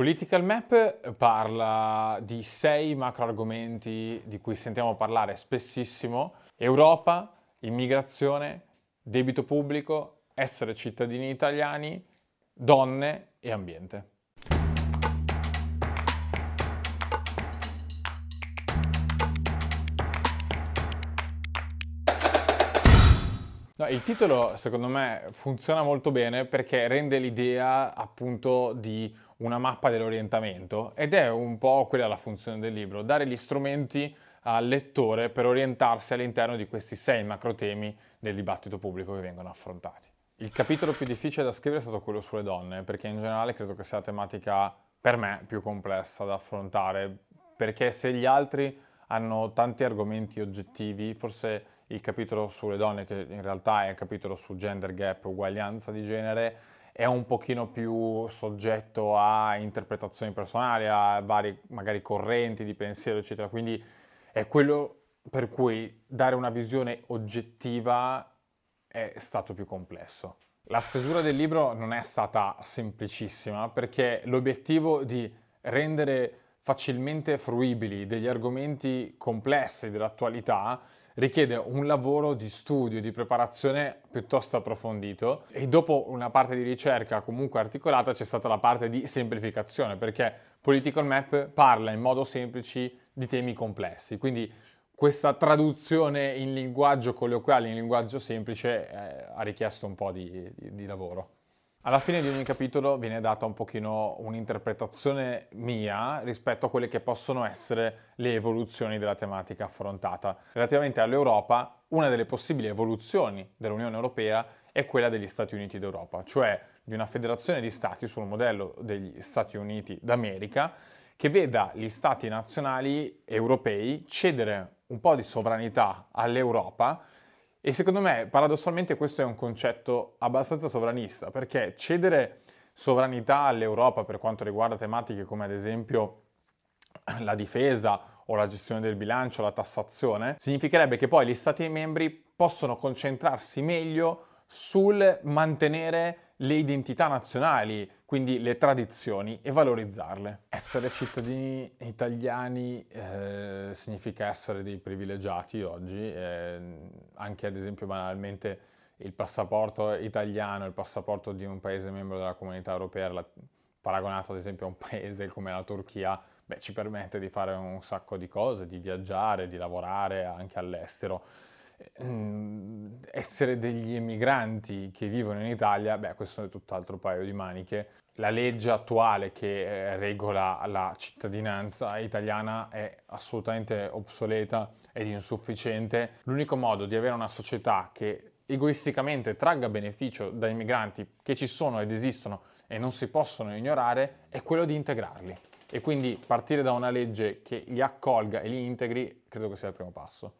Political Map eh, parla di sei macro argomenti di cui sentiamo parlare spessissimo, Europa, immigrazione, debito pubblico, essere cittadini italiani, donne e ambiente. No, il titolo secondo me funziona molto bene perché rende l'idea appunto di una mappa dell'orientamento ed è un po' quella la funzione del libro, dare gli strumenti al lettore per orientarsi all'interno di questi sei macrotemi del dibattito pubblico che vengono affrontati. Il capitolo più difficile da scrivere è stato quello sulle donne, perché in generale credo che sia la tematica per me più complessa da affrontare, perché se gli altri hanno tanti argomenti oggettivi, forse il capitolo sulle donne, che in realtà è un capitolo su gender gap, uguaglianza di genere, è un pochino più soggetto a interpretazioni personali, a varie magari correnti di pensiero, eccetera. Quindi è quello per cui dare una visione oggettiva è stato più complesso. La stesura del libro non è stata semplicissima perché l'obiettivo di rendere facilmente fruibili, degli argomenti complessi dell'attualità, richiede un lavoro di studio, di preparazione piuttosto approfondito e dopo una parte di ricerca comunque articolata c'è stata la parte di semplificazione perché Political Map parla in modo semplice di temi complessi, quindi questa traduzione in linguaggio colloquiale, in linguaggio semplice, eh, ha richiesto un po' di, di, di lavoro. Alla fine di ogni capitolo viene data un pochino un'interpretazione mia rispetto a quelle che possono essere le evoluzioni della tematica affrontata. Relativamente all'Europa, una delle possibili evoluzioni dell'Unione Europea è quella degli Stati Uniti d'Europa, cioè di una federazione di stati sul modello degli Stati Uniti d'America che veda gli stati nazionali europei cedere un po' di sovranità all'Europa e secondo me, paradossalmente, questo è un concetto abbastanza sovranista, perché cedere sovranità all'Europa per quanto riguarda tematiche come ad esempio la difesa o la gestione del bilancio, la tassazione, significherebbe che poi gli Stati membri possono concentrarsi meglio sul mantenere le identità nazionali, quindi le tradizioni, e valorizzarle. Essere cittadini italiani eh, significa essere dei privilegiati oggi, eh, anche ad esempio banalmente il passaporto italiano, il passaporto di un paese membro della comunità europea, la, paragonato ad esempio a un paese come la Turchia, beh, ci permette di fare un sacco di cose, di viaggiare, di lavorare anche all'estero. Mm, essere degli emigranti che vivono in Italia, beh, questo è tutt'altro paio di maniche. La legge attuale che eh, regola la cittadinanza italiana è assolutamente obsoleta ed insufficiente. L'unico modo di avere una società che egoisticamente tragga beneficio dai migranti che ci sono ed esistono e non si possono ignorare è quello di integrarli. E quindi partire da una legge che li accolga e li integri credo che sia il primo passo.